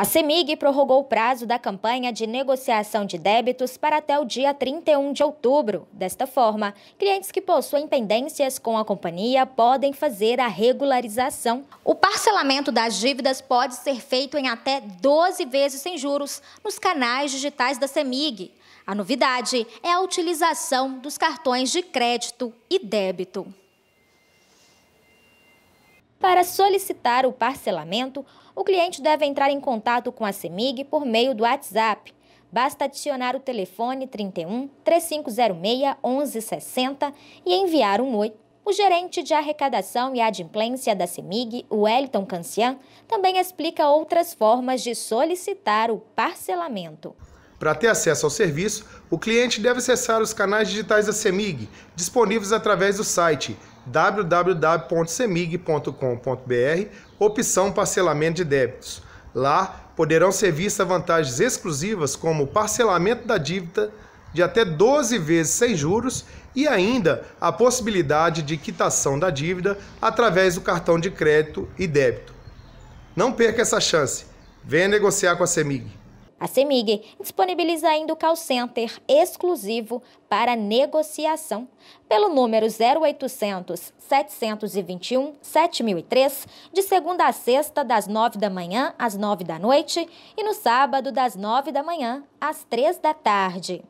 A CEMIG prorrogou o prazo da campanha de negociação de débitos para até o dia 31 de outubro. Desta forma, clientes que possuem pendências com a companhia podem fazer a regularização. O parcelamento das dívidas pode ser feito em até 12 vezes sem juros nos canais digitais da CEMIG. A novidade é a utilização dos cartões de crédito e débito. Para solicitar o parcelamento, o cliente deve entrar em contato com a CEMIG por meio do WhatsApp. Basta adicionar o telefone 31 3506 1160 e enviar um oi. O gerente de arrecadação e adimplência da CEMIG, o Elton Cancian, também explica outras formas de solicitar o parcelamento. Para ter acesso ao serviço, o cliente deve acessar os canais digitais da CEMIG, disponíveis através do site www.semig.com.br, opção parcelamento de débitos. Lá poderão ser vistas vantagens exclusivas como parcelamento da dívida de até 12 vezes sem juros e ainda a possibilidade de quitação da dívida através do cartão de crédito e débito. Não perca essa chance. Venha negociar com a Semig. A CEMIG disponibiliza ainda o call center exclusivo para negociação pelo número 0800 721 7003, de segunda a sexta, das 9 da manhã às 9 da noite e no sábado, das 9 da manhã às 3 da tarde.